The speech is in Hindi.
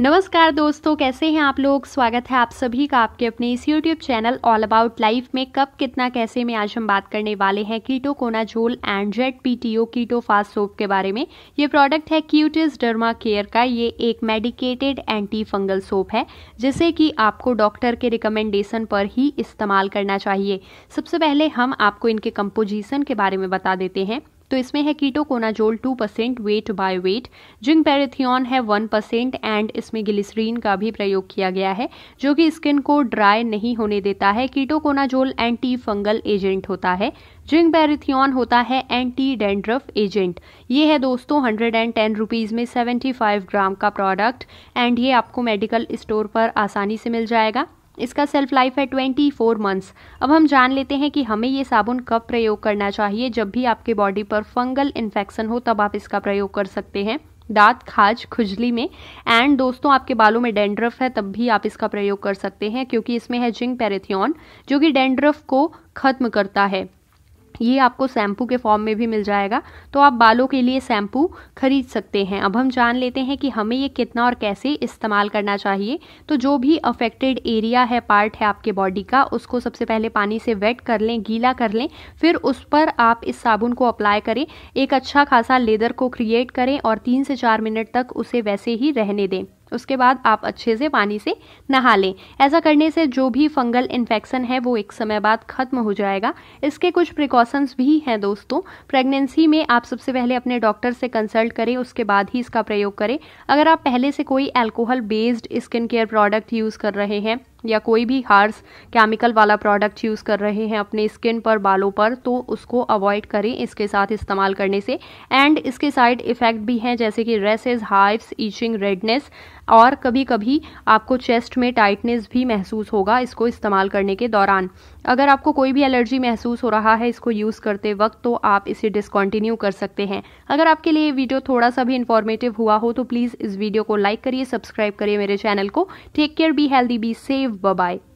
नमस्कार दोस्तों कैसे हैं आप लोग स्वागत है आप सभी का आपके अपने इस YouTube channel all about life में कब कितना कैसे में आज हम बात करने वाले हैं ketoconazole and Z PTO keto fast soap के बारे में ये प्रोडक्ट है क्यूटिस डर्मा केयर का ये एक मेडिकेटेड एंटी फंगल सोप है जिसे कि आपको डॉक्टर के रिकमेंडेशन पर ही इस्तेमाल करना चाहिए सबसे पहले हम आपको इनके कंपोजिशन के बारे में बता देते हैं तो इसमें है ketoconazole two percent weight by weight zinc pyrithione है वन परसेंट एंड इसमें गिलिसरीन का भी प्रयोग किया गया है जो कि स्किन को ड्राई नहीं होने देता है कीटोकोनाजोल एंटी फंगल एजेंट होता है जिंक पैरेथियन होता है एंटी डेंड्रफ एजेंट ये है दोस्तों हंड्रेड एंड टेन रुपीज़ में सेवेंटी फाइव ग्राम का प्रोडक्ट एंड ये आपको मेडिकल स्टोर पर आसानी से मिल जाएगा इसका सेल्फ लाइफ है 24 मंथ्स अब हम जान लेते हैं कि हमें ये साबुन कब प्रयोग करना चाहिए जब भी आपके बॉडी पर फंगल इन्फेक्शन हो तब आप इसका प्रयोग कर सकते हैं दांत खाज खुजली में एंड दोस्तों आपके बालों में डेंड्रफ है तब भी आप इसका प्रयोग कर सकते हैं क्योंकि इसमें है जिंक पैरेथियन जो कि डेंड्रफ को खत्म करता है ये आपको शैम्पू के फॉर्म में भी मिल जाएगा तो आप बालों के लिए शैम्पू खरीद सकते हैं अब हम जान लेते हैं कि हमें ये कितना और कैसे इस्तेमाल करना चाहिए तो जो भी अफेक्टेड एरिया है पार्ट है आपके बॉडी का उसको सबसे पहले पानी से वेट कर लें गीला कर लें फिर उस पर आप इस साबुन को अप्लाई करें एक अच्छा खासा लेदर को क्रिएट करें और तीन से चार मिनट तक उसे वैसे ही रहने दें उसके बाद आप अच्छे से पानी से नहा लें ऐसा करने से जो भी फंगल इन्फेक्शन है वो एक समय बाद ख़त्म हो जाएगा इसके कुछ प्रिकॉशंस भी हैं दोस्तों प्रेगनेंसी में आप सबसे पहले अपने डॉक्टर से कंसल्ट करें उसके बाद ही इसका प्रयोग करें अगर आप पहले से कोई alcohol based skin care product use कर रहे हैं या कोई भी हार्स केमिकल वाला प्रोडक्ट यूज़ कर रहे हैं अपने स्किन पर बालों पर तो उसको अवॉइड करें इसके साथ इस्तेमाल करने से एंड इसके साइड इफ़ेक्ट भी हैं जैसे कि रेसेस हाइव्स ईचिंग रेडनेस और कभी कभी आपको चेस्ट में टाइटनेस भी महसूस होगा इसको इस्तेमाल करने के दौरान अगर आपको कोई भी एलर्जी महसूस हो रहा है इसको यूज़ करते वक्त तो आप इसे डिसकॉन्टिन्यू कर सकते हैं अगर आपके लिए ये वीडियो थोड़ा सा भी इन्फॉर्मेटिव हुआ हो तो प्लीज़ इस वीडियो को लाइक करिए सब्सक्राइब करिए मेरे चैनल को take care be healthy be safe Bye bye.